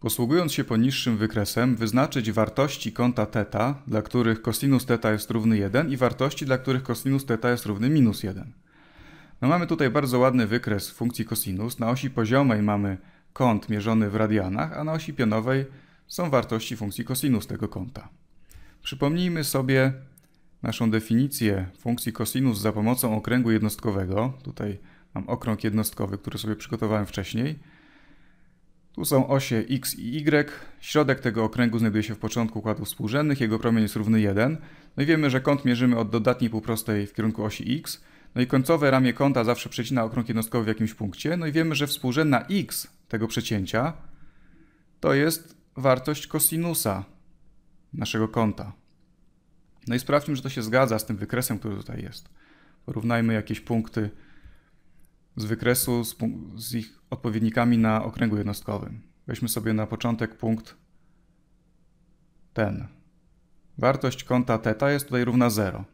Posługując się poniższym wykresem, wyznaczyć wartości kąta θ, dla których cosinus θ jest równy 1 i wartości, dla których cosinus θ jest równy minus 1. No mamy tutaj bardzo ładny wykres funkcji cosinus. Na osi poziomej mamy kąt mierzony w radianach, a na osi pionowej są wartości funkcji cosinus tego kąta. Przypomnijmy sobie naszą definicję funkcji cosinus za pomocą okręgu jednostkowego. Tutaj mam okrąg jednostkowy, który sobie przygotowałem wcześniej. Tu są osie x i y. Środek tego okręgu znajduje się w początku układów współrzędnych, jego promień jest równy 1. No i wiemy, że kąt mierzymy od dodatniej półprostej w kierunku osi x. No i końcowe ramię kąta zawsze przecina okrąg jednostkowy w jakimś punkcie. No i wiemy, że współrzędna x tego przecięcia to jest wartość kosinusa naszego kąta. No i sprawdźmy, że to się zgadza z tym wykresem, który tutaj jest. Porównajmy jakieś punkty z wykresu z, z ich odpowiednikami na okręgu jednostkowym. Weźmy sobie na początek punkt ten. Wartość kąta θ jest tutaj równa 0.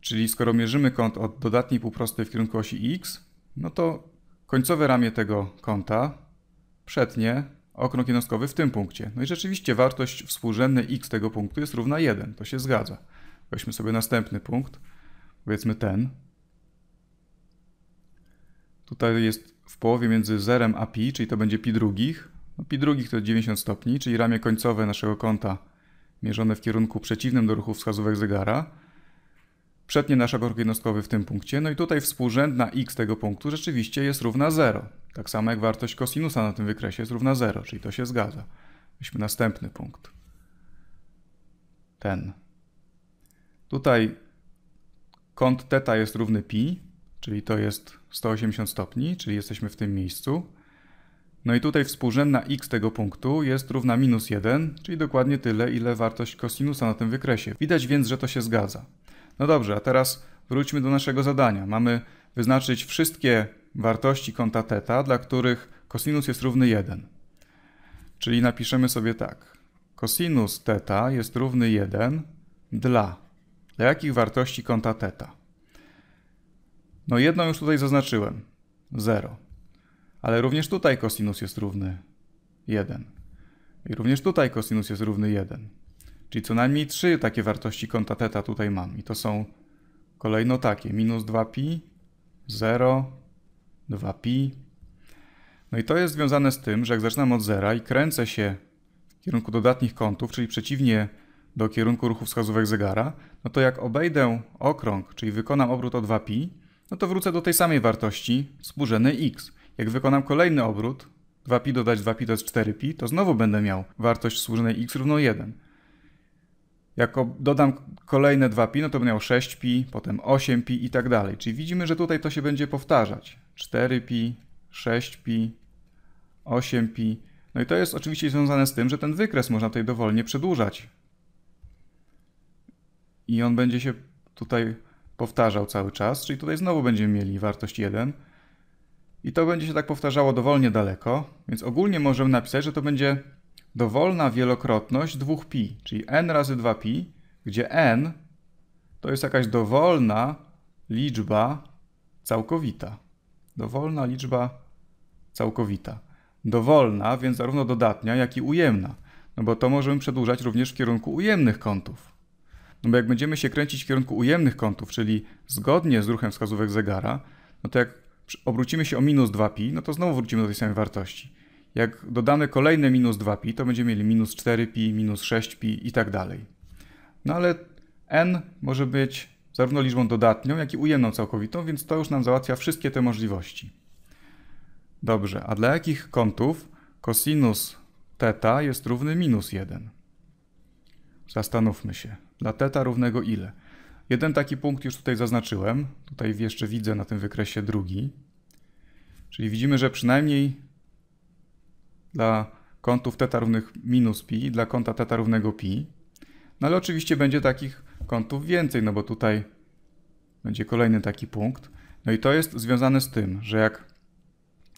Czyli skoro mierzymy kąt od dodatniej półprostej w kierunku osi x, no to końcowe ramię tego kąta przetnie okrąg jednostkowy w tym punkcie. No i rzeczywiście wartość współrzędnej x tego punktu jest równa 1. To się zgadza. Weźmy sobie następny punkt, powiedzmy ten. Tutaj jest w połowie między 0 a pi, czyli to będzie pi drugich. No, pi drugich to 90 stopni, czyli ramię końcowe naszego kąta mierzone w kierunku przeciwnym do ruchu wskazówek zegara. Przednie nasz agork jednostkowy w tym punkcie. No i tutaj współrzędna x tego punktu rzeczywiście jest równa 0. Tak samo jak wartość kosinusa na tym wykresie jest równa 0, czyli to się zgadza. Weźmy następny punkt. Ten. Tutaj kąt theta jest równy pi, czyli to jest 180 stopni, czyli jesteśmy w tym miejscu. No i tutaj współrzędna x tego punktu jest równa minus 1, czyli dokładnie tyle, ile wartość kosinusa na tym wykresie. Widać więc, że to się zgadza. No dobrze, a teraz wróćmy do naszego zadania. Mamy wyznaczyć wszystkie wartości kąta θ, dla których kosinus jest równy 1. Czyli napiszemy sobie tak. Kosinus θ jest równy 1 dla, dla jakich wartości kąta θ? No jedną już tutaj zaznaczyłem. 0. Ale również tutaj kosinus jest równy 1. I również tutaj kosinus jest równy 1. Czyli co najmniej trzy takie wartości kąta teta tutaj mam. I to są kolejno takie. Minus 2pi, 0, 2pi. No i to jest związane z tym, że jak zaczynam od zera i kręcę się w kierunku dodatnich kątów, czyli przeciwnie do kierunku ruchu wskazówek zegara, no to jak obejdę okrąg, czyli wykonam obrót o 2pi, no to wrócę do tej samej wartości współrzędnej x. Jak wykonam kolejny obrót, 2pi dodać 2pi to jest 4pi, to znowu będę miał wartość współrzędnej x równą 1. Jak dodam kolejne 2pi, no to będę miał 6pi, potem 8pi i tak dalej. Czyli widzimy, że tutaj to się będzie powtarzać. 4pi, 6pi, 8pi. No i to jest oczywiście związane z tym, że ten wykres można tutaj dowolnie przedłużać. I on będzie się tutaj powtarzał cały czas, czyli tutaj znowu będziemy mieli wartość 1. I to będzie się tak powtarzało dowolnie daleko, więc ogólnie możemy napisać, że to będzie dowolna wielokrotność 2pi, czyli n razy 2pi, gdzie n to jest jakaś dowolna liczba całkowita. Dowolna liczba całkowita. Dowolna, więc zarówno dodatnia, jak i ujemna, no bo to możemy przedłużać również w kierunku ujemnych kątów. No bo jak będziemy się kręcić w kierunku ujemnych kątów, czyli zgodnie z ruchem wskazówek zegara, no to jak obrócimy się o minus 2pi, no to znowu wrócimy do tej samej wartości. Jak dodamy kolejne minus 2pi, to będziemy mieli minus 4pi, minus 6pi i tak dalej. No ale n może być zarówno liczbą dodatnią, jak i ujemną całkowitą, więc to już nam załatwia wszystkie te możliwości. Dobrze, a dla jakich kątów cosinus teta jest równy minus 1? Zastanówmy się dla teta równego ile. Jeden taki punkt już tutaj zaznaczyłem. Tutaj jeszcze widzę na tym wykresie drugi. Czyli widzimy, że przynajmniej dla kątów θ równych minus pi, dla kąta θ równego pi. No ale oczywiście będzie takich kątów więcej, no bo tutaj będzie kolejny taki punkt. No i to jest związane z tym, że jak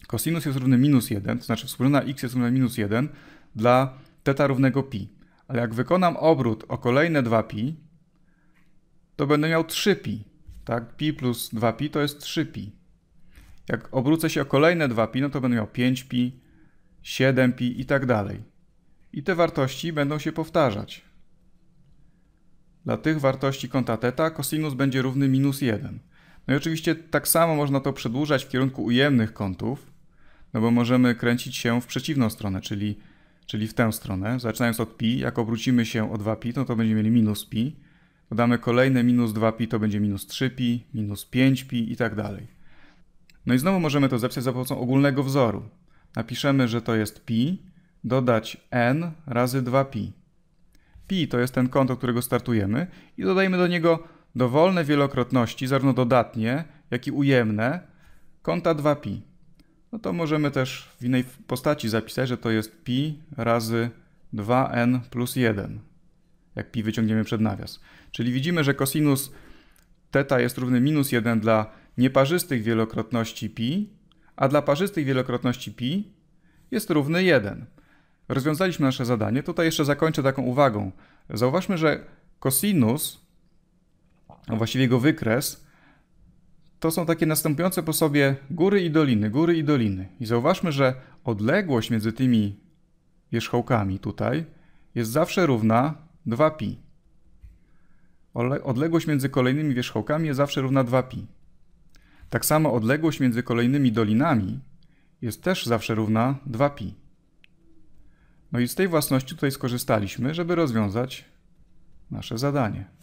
kosinus jest równy minus 1, to znaczy współrzędna x jest równa minus 1 dla θ równego pi, ale jak wykonam obrót o kolejne 2pi, to będę miał 3pi. Tak? Pi plus 2pi to jest 3pi. Jak obrócę się o kolejne 2pi, no to będę miał 5pi, 7pi i tak dalej. I te wartości będą się powtarzać. Dla tych wartości kąta teta cosinus będzie równy minus 1. No i oczywiście tak samo można to przedłużać w kierunku ujemnych kątów, no bo możemy kręcić się w przeciwną stronę, czyli czyli w tę stronę, zaczynając od pi, jak obrócimy się o 2pi, no to będziemy mieli minus pi, dodamy kolejne minus 2pi, to będzie minus 3pi, minus 5pi i tak dalej. No i znowu możemy to zapisać za pomocą ogólnego wzoru. Napiszemy, że to jest pi, dodać n razy 2pi. Pi to jest ten kąt, od którego startujemy i dodajemy do niego dowolne wielokrotności, zarówno dodatnie, jak i ujemne, kąta 2pi no to możemy też w innej postaci zapisać, że to jest pi razy 2n plus 1, jak pi wyciągniemy przed nawias. Czyli widzimy, że kosinus teta jest równy minus 1 dla nieparzystych wielokrotności pi, a dla parzystych wielokrotności pi jest równy 1. Rozwiązaliśmy nasze zadanie. Tutaj jeszcze zakończę taką uwagą. Zauważmy, że kosinus, a właściwie jego wykres, to są takie następujące po sobie góry i doliny, góry i doliny. I zauważmy, że odległość między tymi wierzchołkami tutaj jest zawsze równa 2pi. Odległość między kolejnymi wierzchołkami jest zawsze równa 2pi. Tak samo odległość między kolejnymi dolinami jest też zawsze równa 2pi. No i z tej własności tutaj skorzystaliśmy, żeby rozwiązać nasze zadanie.